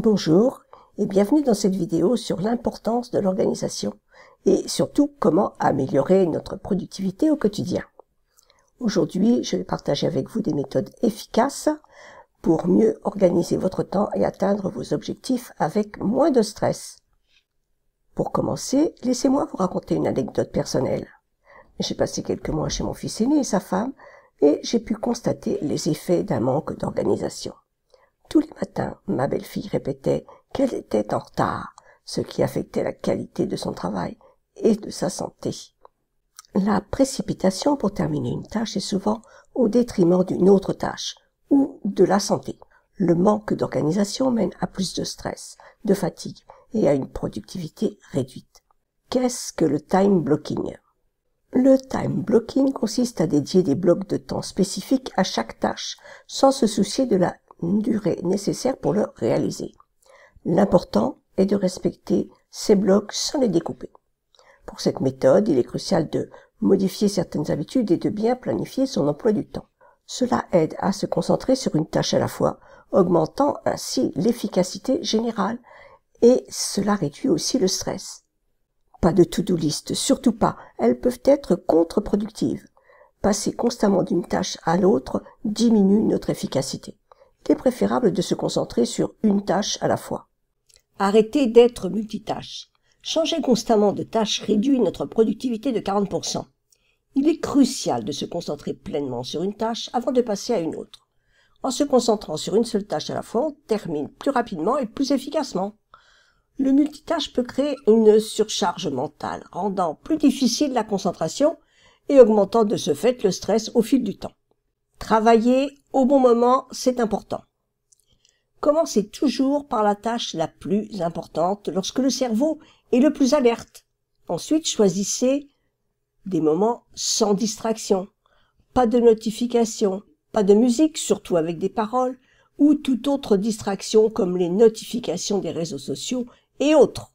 Bonjour et bienvenue dans cette vidéo sur l'importance de l'organisation et surtout comment améliorer notre productivité au quotidien. Aujourd'hui, je vais partager avec vous des méthodes efficaces pour mieux organiser votre temps et atteindre vos objectifs avec moins de stress. Pour commencer, laissez-moi vous raconter une anecdote personnelle. J'ai passé quelques mois chez mon fils aîné et sa femme et j'ai pu constater les effets d'un manque d'organisation tous les matins ma belle-fille répétait qu'elle était en retard ce qui affectait la qualité de son travail et de sa santé la précipitation pour terminer une tâche est souvent au détriment d'une autre tâche ou de la santé le manque d'organisation mène à plus de stress de fatigue et à une productivité réduite qu'est-ce que le time blocking le time blocking consiste à dédier des blocs de temps spécifiques à chaque tâche sans se soucier de la durée nécessaire pour le réaliser. L'important est de respecter ces blocs sans les découper. Pour cette méthode, il est crucial de modifier certaines habitudes et de bien planifier son emploi du temps. Cela aide à se concentrer sur une tâche à la fois, augmentant ainsi l'efficacité générale et cela réduit aussi le stress. Pas de to-do list, surtout pas, elles peuvent être contre-productives. Passer constamment d'une tâche à l'autre diminue notre efficacité il est préférable de se concentrer sur une tâche à la fois. Arrêtez d'être multitâche. Changer constamment de tâche réduit notre productivité de 40%. Il est crucial de se concentrer pleinement sur une tâche avant de passer à une autre. En se concentrant sur une seule tâche à la fois, on termine plus rapidement et plus efficacement. Le multitâche peut créer une surcharge mentale, rendant plus difficile la concentration et augmentant de ce fait le stress au fil du temps. Travailler au bon moment, c'est important. Commencez toujours par la tâche la plus importante lorsque le cerveau est le plus alerte. Ensuite, choisissez des moments sans distraction, pas de notification, pas de musique, surtout avec des paroles, ou toute autre distraction comme les notifications des réseaux sociaux et autres.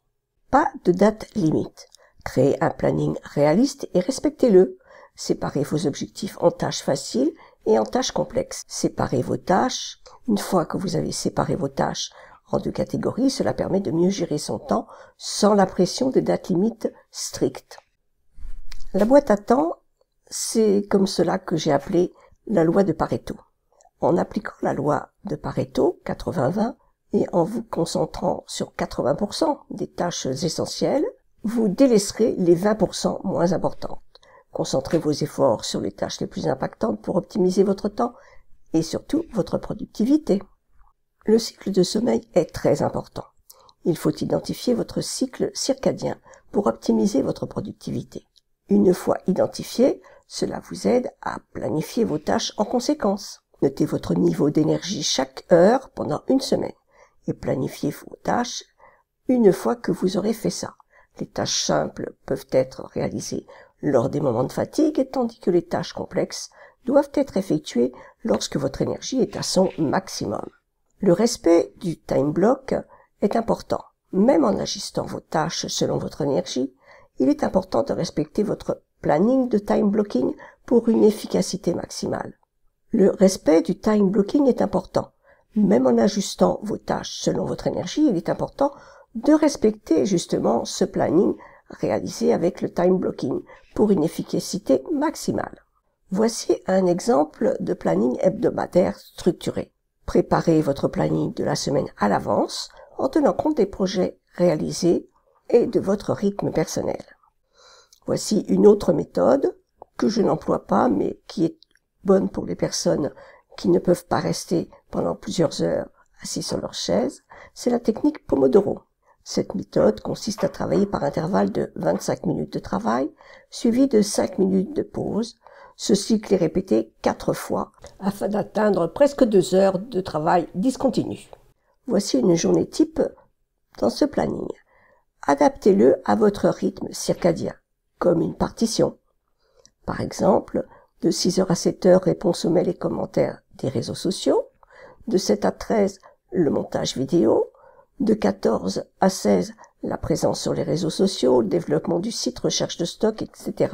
Pas de date limite. Créez un planning réaliste et respectez-le. Séparez vos objectifs en tâches faciles et en tâches complexes. Séparez vos tâches. Une fois que vous avez séparé vos tâches en deux catégories, cela permet de mieux gérer son temps sans la pression des dates limites strictes. La boîte à temps, c'est comme cela que j'ai appelé la loi de Pareto. En appliquant la loi de Pareto 80-20 et en vous concentrant sur 80% des tâches essentielles, vous délaisserez les 20% moins importants. Concentrez vos efforts sur les tâches les plus impactantes pour optimiser votre temps et surtout votre productivité. Le cycle de sommeil est très important. Il faut identifier votre cycle circadien pour optimiser votre productivité. Une fois identifié, cela vous aide à planifier vos tâches en conséquence. Notez votre niveau d'énergie chaque heure pendant une semaine et planifiez vos tâches une fois que vous aurez fait ça. Les tâches simples peuvent être réalisées lors des moments de fatigue, tandis que les tâches complexes doivent être effectuées lorsque votre énergie est à son maximum. Le respect du time block est important. Même en ajustant vos tâches selon votre énergie, il est important de respecter votre planning de time blocking pour une efficacité maximale. Le respect du time blocking est important. Même en ajustant vos tâches selon votre énergie, il est important de respecter justement ce planning réalisé avec le time blocking pour une efficacité maximale. Voici un exemple de planning hebdomadaire structuré. Préparez votre planning de la semaine à l'avance en tenant compte des projets réalisés et de votre rythme personnel. Voici une autre méthode que je n'emploie pas mais qui est bonne pour les personnes qui ne peuvent pas rester pendant plusieurs heures assis sur leur chaise, c'est la technique Pomodoro. Cette méthode consiste à travailler par intervalles de 25 minutes de travail, suivi de 5 minutes de pause. Ce cycle est répété 4 fois afin d'atteindre presque 2 heures de travail discontinu. Voici une journée type dans ce planning. Adaptez-le à votre rythme circadien, comme une partition. Par exemple, de 6h à 7h, réponse aux mails et commentaires des réseaux sociaux. De 7 à 13, le montage vidéo. De 14 à 16, la présence sur les réseaux sociaux, le développement du site, recherche de stock, etc.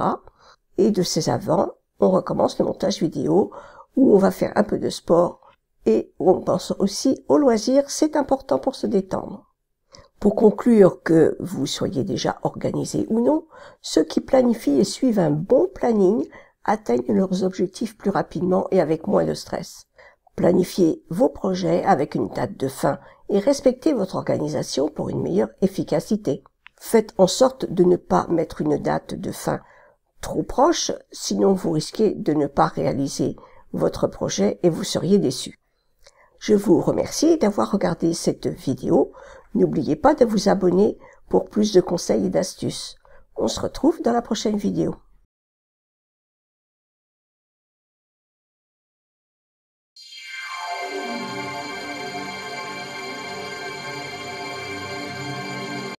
Et de 16 avant, on recommence le montage vidéo où on va faire un peu de sport et où on pense aussi aux loisirs. C'est important pour se détendre. Pour conclure que vous soyez déjà organisé ou non, ceux qui planifient et suivent un bon planning atteignent leurs objectifs plus rapidement et avec moins de stress. Planifiez vos projets avec une date de fin et respectez votre organisation pour une meilleure efficacité. Faites en sorte de ne pas mettre une date de fin trop proche, sinon vous risquez de ne pas réaliser votre projet et vous seriez déçu. Je vous remercie d'avoir regardé cette vidéo. N'oubliez pas de vous abonner pour plus de conseils et d'astuces. On se retrouve dans la prochaine vidéo.